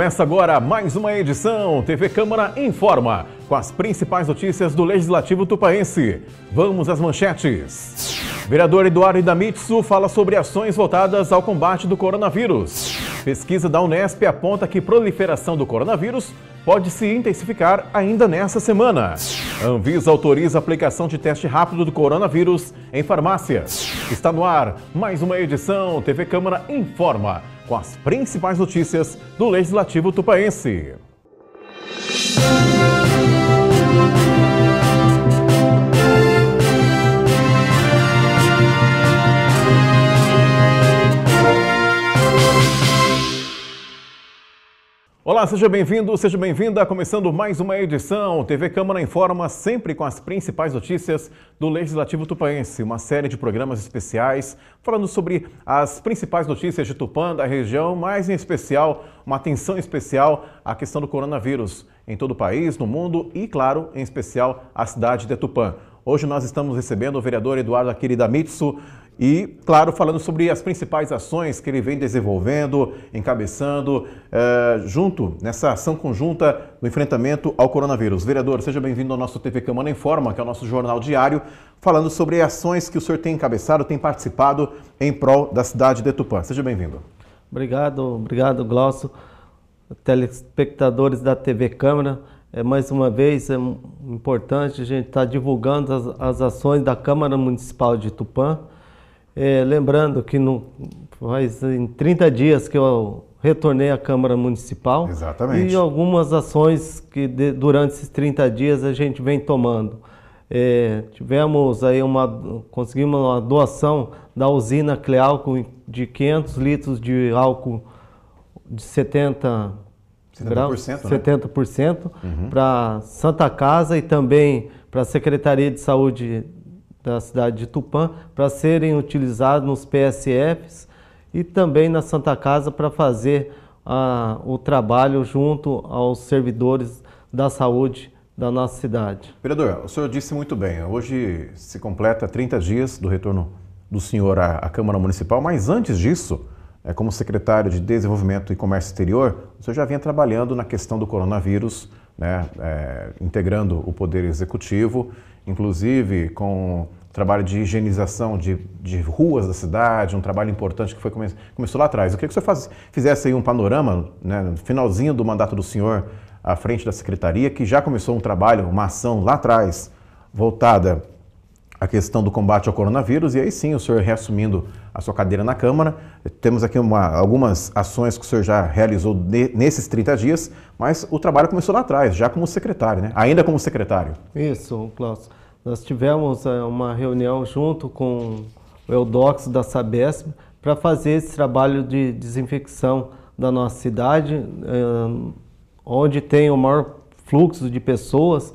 Começa agora mais uma edição TV Câmara Informa, com as principais notícias do Legislativo Tupaense. Vamos às manchetes. Vereador Eduardo Idamitsu fala sobre ações voltadas ao combate do coronavírus. Pesquisa da Unesp aponta que proliferação do coronavírus pode se intensificar ainda nesta semana. Anvisa autoriza aplicação de teste rápido do coronavírus em farmácias. Está no ar mais uma edição TV Câmara Informa com as principais notícias do Legislativo Tupaense. Música Olá, seja bem-vindo, seja bem-vinda. Começando mais uma edição. TV Câmara informa sempre com as principais notícias do Legislativo Tupanense, Uma série de programas especiais falando sobre as principais notícias de Tupã, da região, mas em especial, uma atenção especial à questão do coronavírus em todo o país, no mundo e, claro, em especial, a cidade de Tupã. Hoje nós estamos recebendo o vereador Eduardo Akiri Damitsu, e, claro, falando sobre as principais ações que ele vem desenvolvendo, encabeçando, eh, junto nessa ação conjunta do enfrentamento ao coronavírus. Vereador, seja bem-vindo ao nosso TV Câmara Informa, que é o nosso jornal diário, falando sobre ações que o senhor tem encabeçado, tem participado em prol da cidade de Tupã. Seja bem-vindo. Obrigado, obrigado, Glaucio. Telespectadores da TV Câmara, é, mais uma vez é importante a gente estar tá divulgando as, as ações da Câmara Municipal de Tupã é, lembrando que no, faz em 30 dias que eu retornei à Câmara Municipal. Exatamente. E algumas ações que de, durante esses 30 dias a gente vem tomando. É, tivemos aí uma, conseguimos uma doação da usina Clealco de 500 litros de álcool de 70 70%, né? 70% uhum. para Santa Casa e também para a Secretaria de Saúde da cidade de Tupã para serem utilizados nos PSFs e também na Santa Casa para fazer ah, o trabalho junto aos servidores da saúde da nossa cidade. Vereador, o senhor disse muito bem, hoje se completa 30 dias do retorno do senhor à, à Câmara Municipal, mas antes disso, é, como secretário de Desenvolvimento e Comércio Exterior, o senhor já vinha trabalhando na questão do coronavírus, né, é, integrando o Poder Executivo inclusive com trabalho de higienização de, de ruas da cidade, um trabalho importante que foi come, começou lá atrás. Eu queria que o senhor faz, fizesse aí um panorama, né, no finalzinho do mandato do senhor, à frente da secretaria, que já começou um trabalho, uma ação lá atrás, voltada a questão do combate ao coronavírus, e aí sim o senhor reassumindo a sua cadeira na Câmara. Temos aqui uma, algumas ações que o senhor já realizou nesses 30 dias, mas o trabalho começou lá atrás, já como secretário, né? ainda como secretário. Isso, Klaus. Nós tivemos eh, uma reunião junto com o Eudox da Sabesp para fazer esse trabalho de desinfecção da nossa cidade, eh, onde tem o maior fluxo de pessoas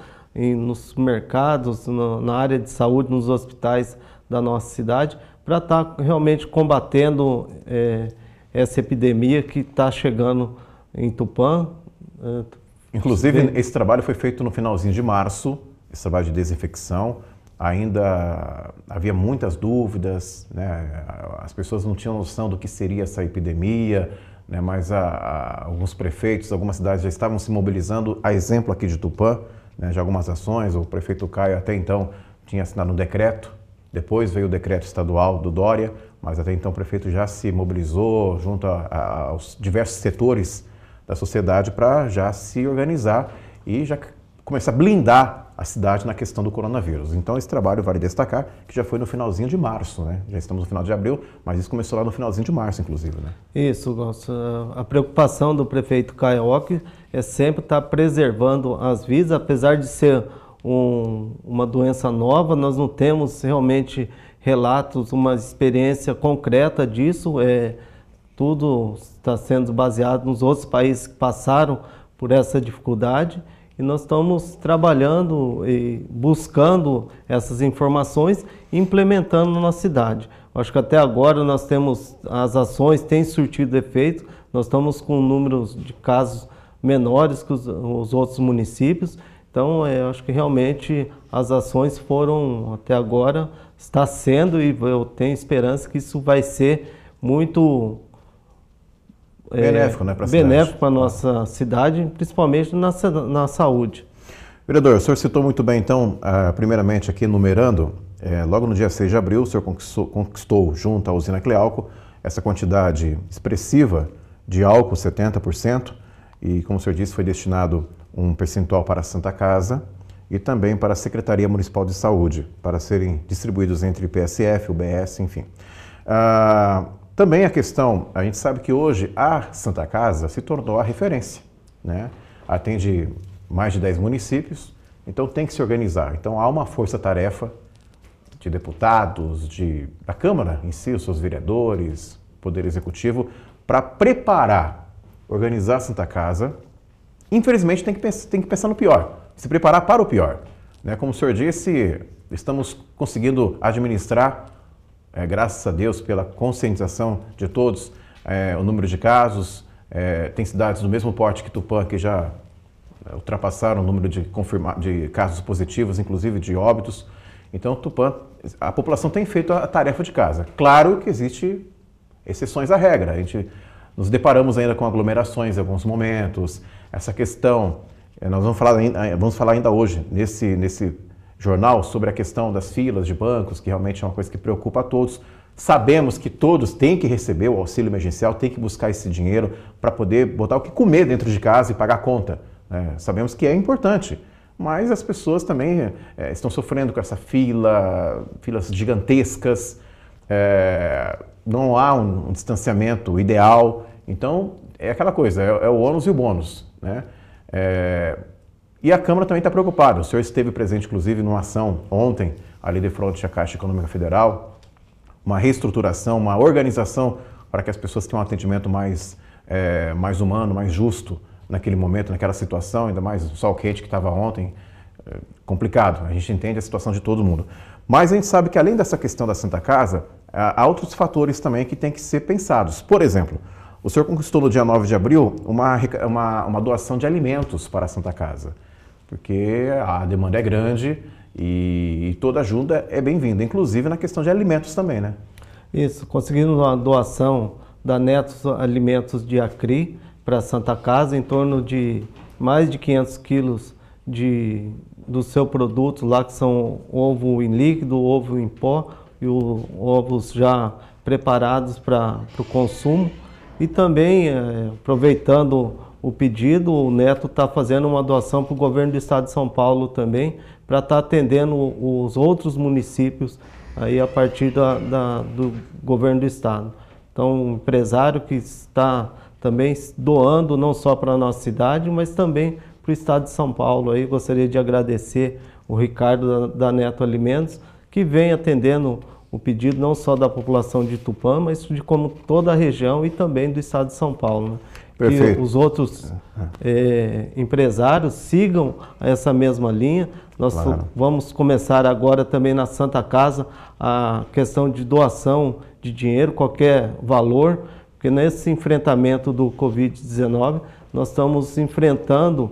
nos mercados, no, na área de saúde, nos hospitais da nossa cidade, para estar tá realmente combatendo é, essa epidemia que está chegando em Tupã. Né? Inclusive, esse trabalho foi feito no finalzinho de março, esse trabalho de desinfecção. Ainda havia muitas dúvidas, né? as pessoas não tinham noção do que seria essa epidemia, né? mas a, a, alguns prefeitos, algumas cidades já estavam se mobilizando, a exemplo aqui de Tupã, né, de algumas ações. O prefeito Caio até então tinha assinado um decreto, depois veio o decreto estadual do Dória, mas até então o prefeito já se mobilizou junto a, a, aos diversos setores da sociedade para já se organizar e já começar a blindar a cidade na questão do coronavírus. Então, esse trabalho vale destacar que já foi no finalzinho de março, né? Já estamos no final de abril, mas isso começou lá no finalzinho de março, inclusive, né? Isso, A preocupação do prefeito Caioque é sempre estar tá preservando as vidas, apesar de ser um, uma doença nova, nós não temos realmente relatos, uma experiência concreta disso. É, tudo está sendo baseado nos outros países que passaram por essa dificuldade. E nós estamos trabalhando e buscando essas informações e implementando na nossa cidade. Acho que até agora nós temos, as ações têm surtido efeito, nós estamos com números de casos menores que os, os outros municípios, então é, eu acho que realmente as ações foram, até agora, está sendo e eu tenho esperança que isso vai ser muito é, benéfico, é, né, para benéfico para a nossa cidade, principalmente na, na saúde. Vereador, o senhor citou muito bem, então, ah, primeiramente aqui numerando, é, logo no dia 6 de abril, o senhor conquistou, conquistou junto à usina Clealco essa quantidade expressiva de álcool, 70%, e como o senhor disse, foi destinado um percentual para a Santa Casa e também para a Secretaria Municipal de Saúde, para serem distribuídos entre PSF, UBS, enfim. Ah, também a questão, a gente sabe que hoje a Santa Casa se tornou a referência, né? Atende mais de 10 municípios, então tem que se organizar. Então há uma força-tarefa de deputados, de, da Câmara em si, os seus vereadores, Poder Executivo, para preparar, organizar a Santa Casa. Infelizmente tem que, pensar, tem que pensar no pior, se preparar para o pior. Né? Como o senhor disse, estamos conseguindo administrar é, graças a Deus pela conscientização de todos, é, o número de casos, é, tem cidades do mesmo porte que Tupã que já é, ultrapassaram o número de, confirma de casos positivos, inclusive de óbitos. Então, Tupã, a população tem feito a tarefa de casa. Claro que existe exceções à regra. A gente nos deparamos ainda com aglomerações em alguns momentos. Essa questão, é, nós vamos falar, vamos falar ainda hoje, nesse, nesse jornal sobre a questão das filas de bancos, que realmente é uma coisa que preocupa a todos. Sabemos que todos têm que receber o auxílio emergencial, têm que buscar esse dinheiro para poder botar o que comer dentro de casa e pagar a conta. Né? sabemos que é importante, mas as pessoas também é, estão sofrendo com essa fila, filas gigantescas, é, não há um, um, distanciamento ideal. Então, é aquela coisa, é, é o ônus e o bônus. Né? Eh, e a Câmara também está preocupada. O senhor esteve presente, inclusive, numa ação ontem, ali de fronte à Caixa Econômica Federal, uma reestruturação, uma organização para que as pessoas tenham um atendimento mais, é, mais humano, mais justo naquele momento, naquela situação, ainda mais o sol quente que estava ontem, é, complicado. A gente entende a situação de todo mundo. Mas a gente sabe que além dessa questão da Santa Casa, há outros fatores também que têm que ser pensados. Por exemplo, o senhor conquistou no dia 9 de abril uma, uma, uma doação de alimentos para a Santa Casa porque a demanda é grande e, toda ajuda é bem-vinda, inclusive na questão de alimentos também, né? Isso, conseguimos uma doação da Netos Alimentos de Acri para Santa Casa, em torno de mais de 500 quilos de, do seu produto lá, que são ovo em líquido, ovo em pó e o, ovos já preparados para o consumo. E também, é, aproveitando o pedido, o Neto está fazendo uma doação para o governo do estado de São Paulo também, para estar tá atendendo os outros municípios aí a partir da, da, do governo do estado. Então, um empresário que está também doando não só para a nossa cidade, mas também para o estado de São Paulo. Aí gostaria de agradecer o Ricardo da, da Neto Alimentos, que vem atendendo o pedido não só da população de Tupã, mas de como toda a região e também do estado de São Paulo. Né? Perfeito. que os outros é. é, empresários sigam essa mesma linha. Nós claro. vamos começar agora também na Santa Casa a questão de doação de dinheiro, qualquer valor, porque nesse enfrentamento do Covid-19 nós estamos enfrentando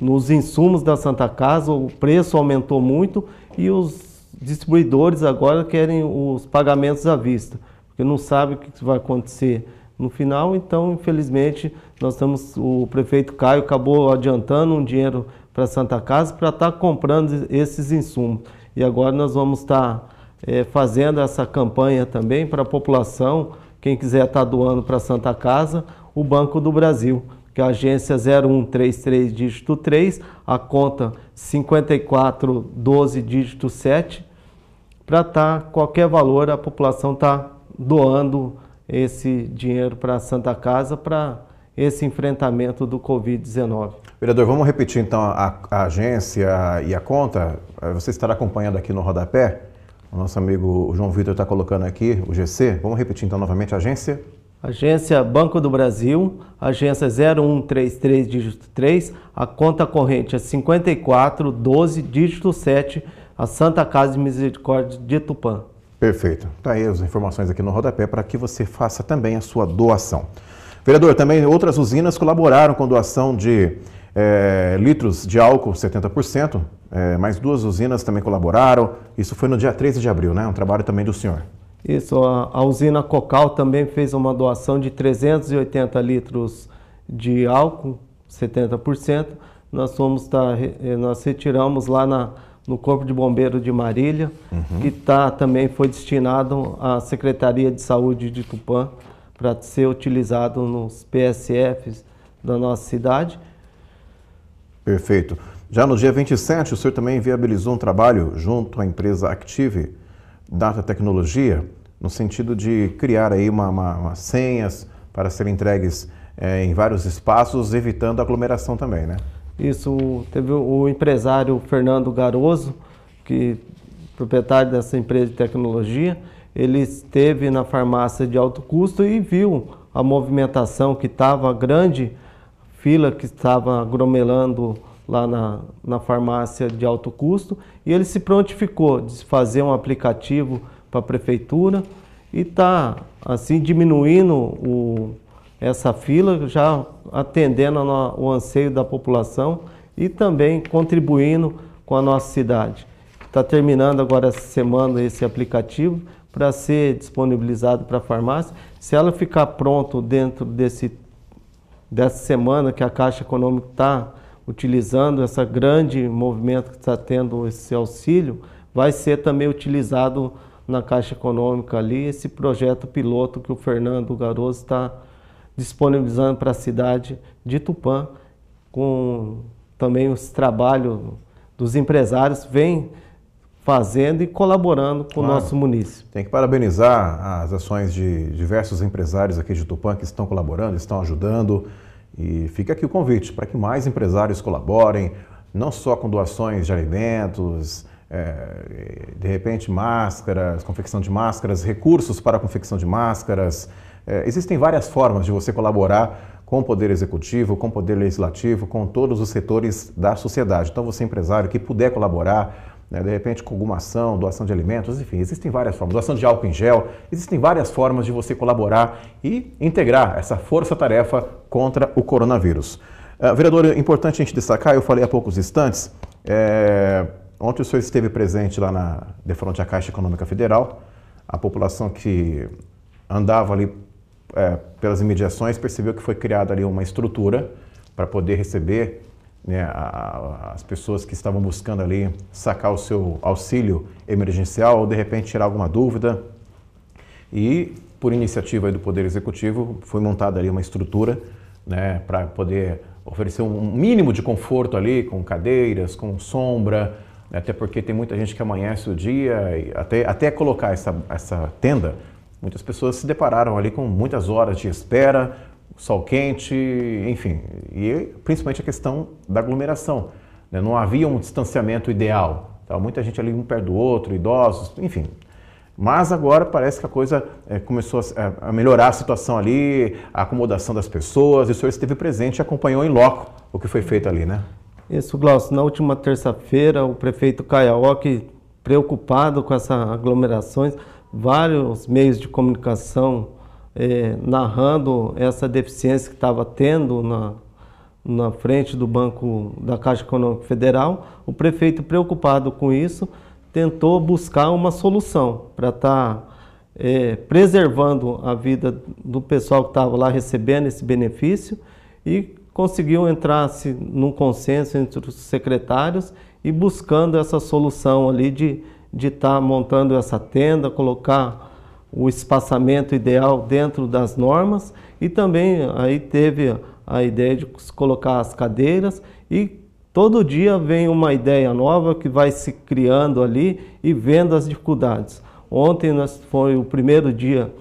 nos insumos da Santa Casa, o preço aumentou muito e os distribuidores agora querem os pagamentos à vista, porque não sabe o que vai acontecer no final. Então, infelizmente, nós estamos, o prefeito Caio acabou adiantando um dinheiro para a Santa Casa para estar tá comprando esses insumos. E agora nós vamos estar tá, é, fazendo essa campanha também para a população, quem quiser estar tá doando para a Santa Casa, o Banco do Brasil, que é a agência 0133 dígito 3, a conta 5412 dígito 7, para estar tá, qualquer valor a população está doando esse dinheiro para a Santa Casa para esse enfrentamento do Covid-19. Vereador, vamos repetir então a, a, agência e a conta. Eh, você estará acompanhando aqui no rodapé. O nosso amigo João Vitor está colocando aqui o GC. Vamos repetir então novamente a agência? Agência Banco do Brasil, agência 0133, dígito 3, a conta corrente é 5412, dígito 7, a Santa Casa de Misericórdia de Tupã. Perfeito. Está aí as informações aqui no rodapé para que você faça também a sua doação. Vereador, também outras usinas colaboraram com doação de é, litros de álcool 70%, é, eh, mais duas usinas também colaboraram. Isso foi no dia 13 de abril, né? Um trabalho também do senhor. Isso, a, a usina Cocal também fez uma doação de 380 litros de álcool, 70%. Nós, fomos, tá, eh, nós retiramos lá na, no Corpo de Bombeiro de Marília, uhum. que tá, também foi destinado à Secretaria de Saúde de Tupã para ser utilizado nos PSFs da nossa cidade. Perfeito. Já no dia 27, o senhor também viabilizou um trabalho junto à empresa Active Data Tecnologia, no sentido de criar aí uma, uma, uma senhas para serem entregues é, em vários espaços, evitando aglomeração também, né? Isso teve o empresário Fernando Garoso, que proprietário dessa empresa de tecnologia, ele esteve na farmácia de alto custo e viu a movimentação que estava, a grande fila que estava gromelando lá na, na farmácia de alto custo e ele se prontificou de fazer um aplicativo para a prefeitura e está assim diminuindo o, essa fila, já atendendo o anseio da população e também contribuindo com a nossa cidade. Está terminando agora essa semana esse aplicativo para ser disponibilizado para a farmácia. Se ela ficar pronto dentro desse, dessa semana que a Caixa Econômica está utilizando, esse grande movimento que está tendo esse auxílio, vai ser também utilizado na Caixa Econômica ali, esse projeto piloto que o Fernando Garoso está disponibilizando para a cidade de Tupã, com também os trabalhos dos empresários, vem fazendo e colaborando com claro. o nosso município. Tem que parabenizar as ações de diversos empresários aqui de Tupã que estão colaborando, estão ajudando. E fica aqui o convite para que mais empresários colaborem, não só com doações de alimentos, é, de repente máscaras, confecção de máscaras, recursos para a confecção de máscaras, é, existem várias formas de você colaborar com o Poder Executivo, com o Poder Legislativo, com todos os setores da sociedade. Então, você, empresário, que puder colaborar, né, de repente, com alguma ação, doação de alimentos, enfim, existem várias formas. Doação de álcool em gel, existem várias formas de você colaborar e integrar essa força-tarefa contra o coronavírus. Uh, vereador, é importante a gente destacar, eu falei há poucos instantes, é, ontem o senhor esteve presente lá na, de frente à Caixa Econômica Federal, a população que andava ali é, pelas imediações, percebeu que foi criada ali uma estrutura para poder receber né, a, a, as pessoas que estavam buscando ali sacar o seu auxílio emergencial ou de repente tirar alguma dúvida. E por iniciativa do Poder Executivo foi montada ali uma estrutura né, para poder oferecer um mínimo de conforto ali, com cadeiras, com sombra, até porque tem muita gente que amanhece o dia, até, até colocar essa, essa tenda Muitas pessoas se depararam ali com muitas horas de espera, sol quente, enfim, e principalmente a questão da aglomeração. Né? Não havia um distanciamento ideal, tá? muita gente ali um perto do outro, idosos, enfim. Mas agora parece que a coisa é, começou a, eh, a, melhorar a situação ali, a acomodação das pessoas, e o senhor esteve presente e acompanhou em loco o que foi feito ali, né? Isso, Glaucio. Na última terça-feira, o prefeito Caiaoque, preocupado com essas aglomerações, vários meios de comunicação eh, narrando essa deficiência que estava tendo na, na frente do Banco da Caixa Econômica Federal. O prefeito, preocupado com isso, tentou buscar uma solução para estar tá, eh, preservando a vida do pessoal que estava lá recebendo esse benefício e conseguiu entrar -se num consenso entre os secretários e buscando essa solução ali de de estar tá montando essa tenda, colocar o espaçamento ideal dentro das normas e também aí teve a ideia de colocar as cadeiras e todo dia vem uma ideia nova que vai se criando ali e vendo as dificuldades. Ontem nós, foi o primeiro dia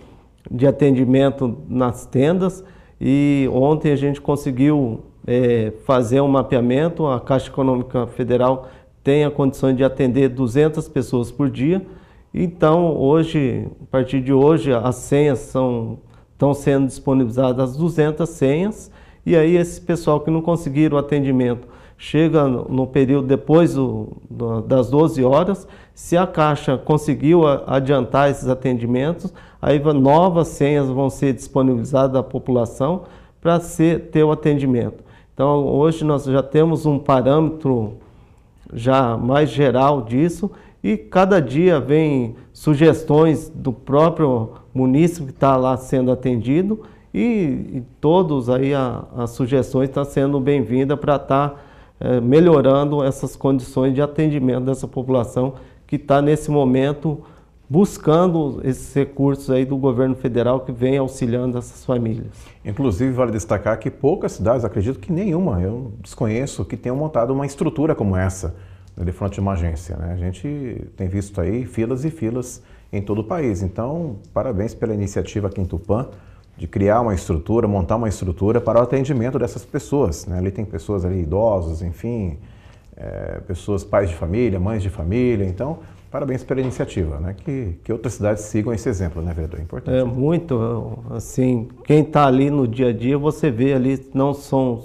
de atendimento nas tendas e ontem a gente conseguiu é, fazer um mapeamento, a Caixa Econômica Federal tem a condição de atender 200 pessoas por dia. Então, hoje, a partir de hoje, as senhas são, estão sendo disponibilizadas 200 senhas. E aí, esse pessoal que não conseguir o atendimento chega no período depois do, do, das 12 horas. Se a Caixa conseguiu adiantar esses atendimentos, aí novas senhas vão ser disponibilizadas à população para ter o atendimento. Então, hoje nós já temos um parâmetro já mais geral disso e cada dia vem sugestões do próprio município que está lá sendo atendido e, e todos aí a, as sugestões estão tá sendo bem-vindas para estar tá, é, melhorando essas condições de atendimento dessa população que está nesse momento buscando esses recursos aí do governo federal que vem auxiliando essas famílias. Inclusive, vale destacar que poucas cidades, acredito que nenhuma, eu desconheço, que tenham montado uma estrutura como essa né, de frente de uma agência. Né? A gente tem visto aí filas e filas em todo o país. Então, parabéns pela iniciativa aqui em Tupã de criar uma estrutura, montar uma estrutura para o atendimento dessas pessoas. Né? Ali tem pessoas ali enfim, é, pessoas pais de família, mães de família. Então, Parabéns pela iniciativa, né? Que, que outras cidades sigam esse exemplo, né, vereador? É importante. É muito, assim, quem está ali no dia a dia, você vê ali, não são,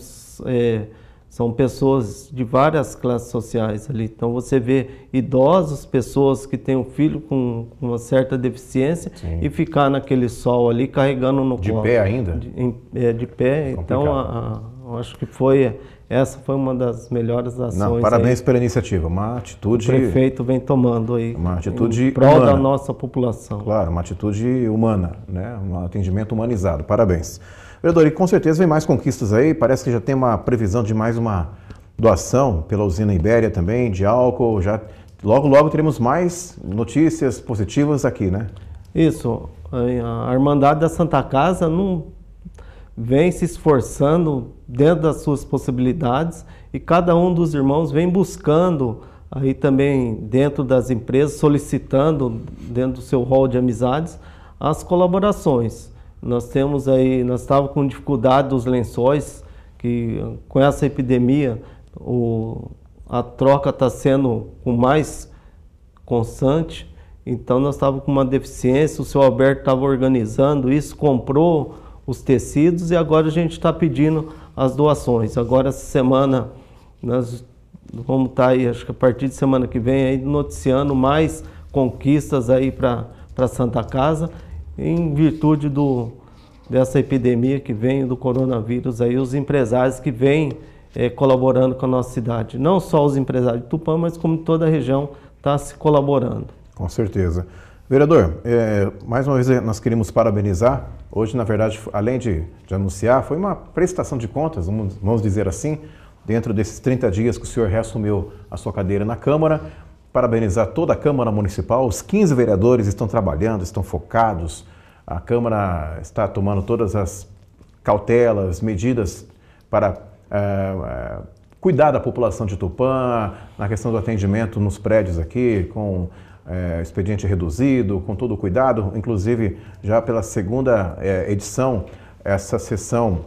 é, são pessoas de várias classes sociais ali. Então você vê idosos, pessoas que têm um filho com, uma certa deficiência Sim. e ficar naquele sol ali carregando no colo. De pé ainda? De, em, é, de pé. É então a, eu acho que foi essa foi uma das melhores ações. Não, parabéns aí. pela iniciativa, uma atitude. O prefeito vem tomando aí. Uma atitude em prol humana. da nossa população. Claro, uma atitude humana, né? Um atendimento humanizado. Parabéns. Vereador, e com certeza vem mais conquistas aí. Parece que já tem uma previsão de mais uma doação pela usina Ibéria também, de álcool. Já logo, logo teremos mais notícias positivas aqui, né? Isso. A Irmandade da Santa Casa não vem se esforçando dentro das suas possibilidades e cada um dos irmãos vem buscando aí também dentro das empresas, solicitando dentro do seu rol de amizades as colaborações. Nós temos aí, nós estávamos com dificuldade dos lençóis, que com essa epidemia o, a troca está sendo com mais constante, então nós estávamos com uma deficiência, o seu Alberto estava organizando isso, comprou os tecidos e agora a gente está pedindo as doações. Agora essa semana nós vamos estar tá aí, acho que a partir de semana que vem, aí noticiando mais conquistas aí para a Santa Casa, em virtude do, dessa epidemia que vem do coronavírus, aí os empresários que vêm é, colaborando com a nossa cidade. Não só os empresários de Tupã, mas como toda a região está se colaborando. Com certeza. Vereador, é, mais uma vez nós queremos parabenizar. Hoje, na verdade, além de, de anunciar, foi uma prestação de contas, vamos, vamos, dizer assim, dentro desses 30 dias que o senhor reassumiu a sua cadeira na Câmara. Parabenizar toda a Câmara Municipal. Os 15 vereadores estão trabalhando, estão focados. A Câmara está tomando todas as cautelas, medidas para é, é, cuidar da população de Tupã, na questão do atendimento nos prédios aqui, com é, expediente reduzido, com todo o cuidado. Inclusive, já pela segunda é, edição, essa sessão,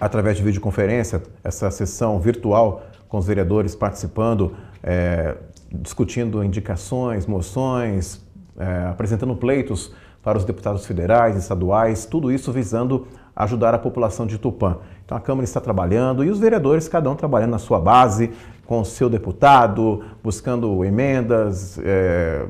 através de videoconferência, essa sessão virtual com os vereadores participando, é, discutindo indicações, moções, apresentando pleitos para os deputados federais, estaduais, tudo isso visando ajudar a população de Tupã. Então a Câmara está trabalhando e os vereadores, cada um trabalhando na sua base, com o seu deputado, buscando emendas, é,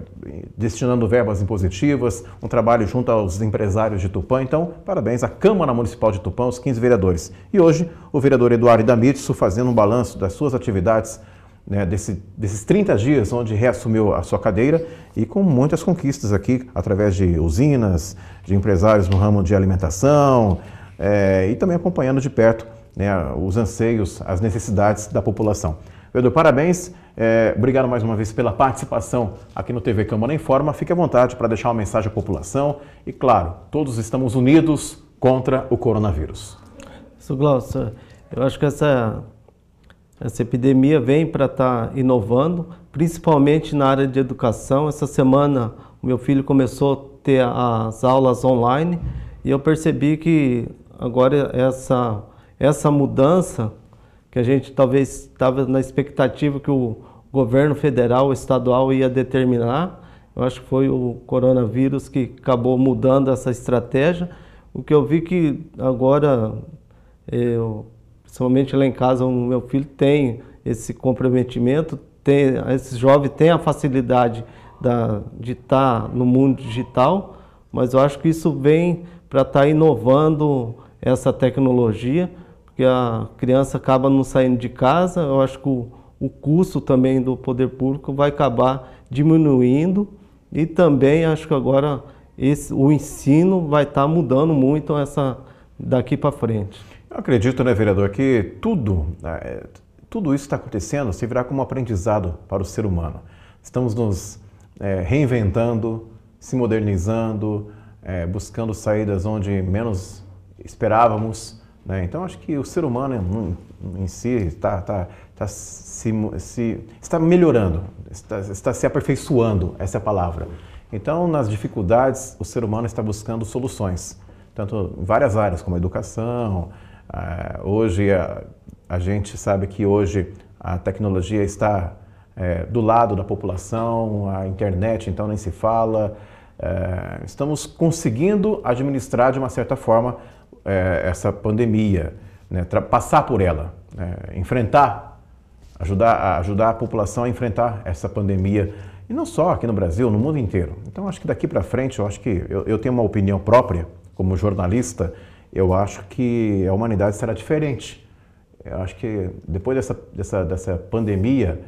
destinando verbas impositivas, um trabalho junto aos empresários de Tupã. Então, parabéns à Câmara Municipal de Tupã, os 15 vereadores. E hoje, o vereador Eduardo Damitsu fazendo um balanço das suas atividades né, desse, desses 30 dias onde reassumiu a sua cadeira e com muitas conquistas aqui, através de usinas, de empresários no ramo de alimentação, é, e também acompanhando de perto né, os anseios, as necessidades da população. Vereador, parabéns. É, obrigado mais uma vez pela participação aqui no TV Câmara Informa. Fique à vontade para deixar uma mensagem à população. E claro, todos estamos unidos contra o coronavírus. Sr. Glaucio, eu acho que essa, essa epidemia vem para estar tá inovando, principalmente na área de educação. Essa semana o meu filho começou a ter as aulas online e eu percebi que agora essa, essa mudança, que a gente talvez estava na expectativa que o governo federal, estadual ia determinar, eu acho que foi o coronavírus que acabou mudando essa estratégia. O que eu vi que agora, eu, principalmente lá em casa, o meu filho tem esse comprometimento, tem, esse jovem tem a facilidade da, de estar tá no mundo digital, mas eu acho que isso vem para estar tá inovando essa tecnologia, porque a criança acaba não saindo de casa, eu acho que o, o custo também do poder público vai acabar diminuindo e também acho que agora esse, o ensino vai estar tá mudando muito essa daqui para frente. Eu acredito, né, vereador, que tudo, né, tudo isso está acontecendo se virá como aprendizado para o ser humano. Estamos nos é, reinventando, se modernizando, é, buscando saídas onde menos esperávamos. Né? Então, acho que o ser humano em, é em si está, está, está, se, se, está melhorando, está, está se aperfeiçoando essa é a palavra. Então, nas dificuldades, o ser humano está buscando soluções, tanto em várias áreas, como a educação. hoje, a, a gente sabe que hoje a tecnologia está é, do lado da população, a internet, então, nem se fala. É, estamos conseguindo administrar de uma certa forma é, essa pandemia, né, passar por ela, né, enfrentar, ajudar, ajudar a população a enfrentar essa pandemia. E não só aqui no Brasil, no mundo inteiro. Então, acho que daqui para frente, eu acho que eu, eu tenho uma opinião própria como jornalista, eu acho que a humanidade será diferente. Eu acho que depois dessa, dessa, dessa pandemia,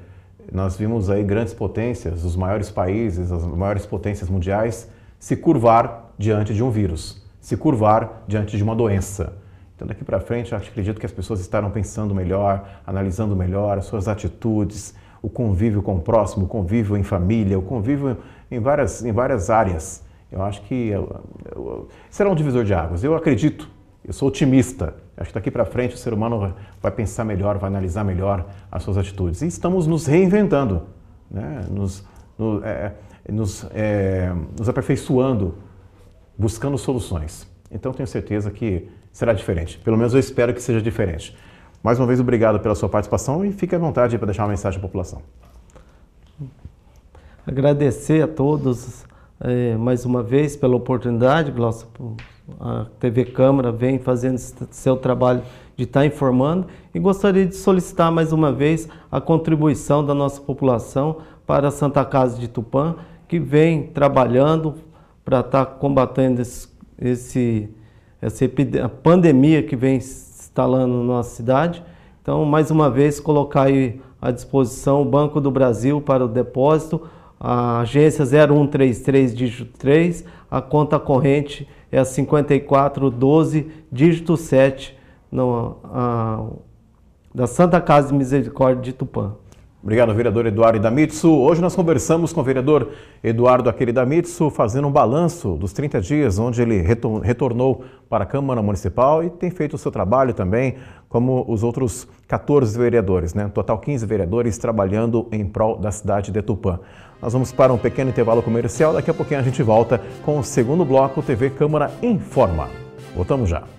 nós vimos aí grandes potências, os maiores países, as maiores potências mundiais, se curvar diante de um vírus se curvar diante de uma doença. Então, daqui para frente, eu acredito que as pessoas estarão pensando melhor, analisando melhor as suas atitudes, o convívio com o próximo, o convívio em família, o convívio em várias, em várias áreas. Eu acho que eu, eu, será um divisor de águas. Eu acredito, eu sou otimista. Acho que daqui para frente o ser humano vai pensar melhor, vai analisar melhor as suas atitudes. E estamos nos reinventando, né? nos, no, é, nos, é, nos aperfeiçoando buscando soluções. Então tenho certeza que será diferente. Pelo menos eu espero que seja diferente. Mais uma vez, obrigado pela sua participação e fique à vontade para deixar uma mensagem à população. Agradecer a todos é, mais uma vez pela oportunidade, Glaucio. A TV Câmara vem fazendo seu trabalho de estar tá informando e gostaria de solicitar mais uma vez a contribuição da nossa população para a Santa Casa de Tupã, que vem trabalhando, para estar tá combatendo esse, esse essa pandemia que vem se instalando na nossa cidade. Então, mais uma vez, colocar aí à disposição o Banco do Brasil para o depósito, a agência 0133, dígito 3, a conta corrente é a 5412, dígito 7, no, a, da Santa Casa de Misericórdia de Tupã. Obrigado, vereador Eduardo Idamitsu. Hoje nós conversamos com o vereador Eduardo Aquiridamitsu, fazendo um balanço dos 30 dias onde ele retornou para a Câmara Municipal e tem feito o seu trabalho também, como os outros 14 vereadores, né? Total 15 vereadores trabalhando em prol da cidade de Tupã. Nós vamos para um pequeno intervalo comercial, daqui a pouquinho a gente volta com o segundo bloco TV Câmara Informa. Voltamos já.